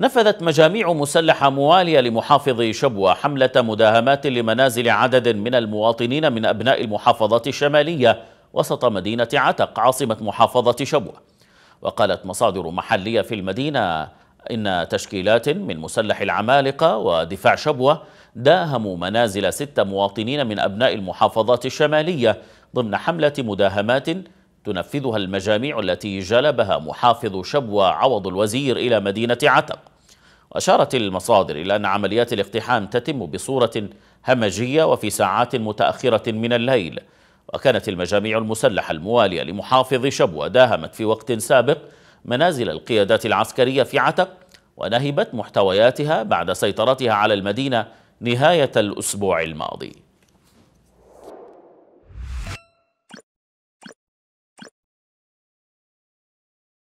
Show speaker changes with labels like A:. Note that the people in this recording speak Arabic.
A: نفذت مجاميع مسلحة موالية لمحافظ شبوة حملة مداهمات لمنازل عدد من المواطنين من أبناء المحافظات الشمالية وسط مدينة عتق عاصمة محافظة شبوة وقالت مصادر محلية في المدينة إن تشكيلات من مسلح العمالقة ودفاع شبوة داهموا منازل ست مواطنين من أبناء المحافظات الشمالية ضمن حملة مداهمات تنفذها المجاميع التي جلبها محافظ شبوة عوض الوزير إلى مدينة عتق وأشارت المصادر إلى أن عمليات الاقتحام تتم بصورة همجية وفي ساعات متأخرة من الليل وكانت المجاميع المسلحة الموالية لمحافظ شبوة داهمت في وقت سابق منازل القيادات العسكرية في عتق ونهبت محتوياتها بعد سيطرتها على المدينة نهاية الأسبوع الماضي